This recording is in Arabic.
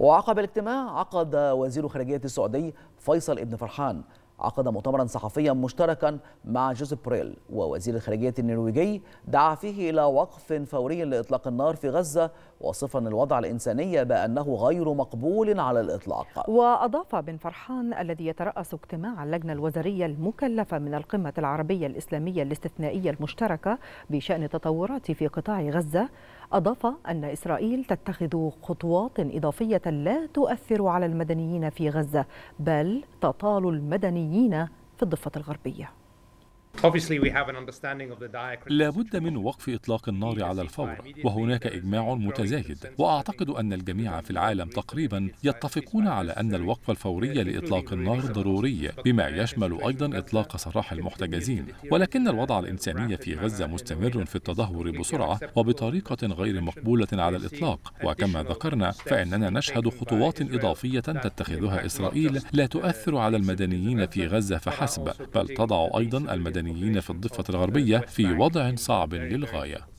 وعقب الاجتماع عقد وزير خارجية السعودي فيصل ابن فرحان عقد مؤتمرا صحفيا مشتركا مع جوزيف بريل ووزير الخارجية النرويجي دعا فيه إلى وقف فوري لإطلاق النار في غزة وصفا الوضع الإنساني بأنه غير مقبول على الإطلاق وأضاف بن فرحان الذي يترأس اجتماع اللجنة الوزارية المكلفة من القمة العربية الإسلامية الاستثنائية المشتركة بشأن التطورات في قطاع غزة أضاف أن إسرائيل تتخذ خطوات إضافية لا تؤثر على المدنيين في غزة بل تطال المدنيين في الضفة الغربية لابد من وقف إطلاق النار على الفور وهناك إجماع متزايد وأعتقد أن الجميع في العالم تقريبا يتفقون على أن الوقف الفوري لإطلاق النار ضروري بما يشمل أيضا إطلاق سراح المحتجزين ولكن الوضع الإنساني في غزة مستمر في التدهور بسرعة وبطريقة غير مقبولة على الإطلاق وكما ذكرنا فإننا نشهد خطوات إضافية تتخذها إسرائيل لا تؤثر على uh, المدنيين في غزة فحسب بل تضع أيضا المدنيين الصينيين في الضفة الغربية في وضع صعب للغاية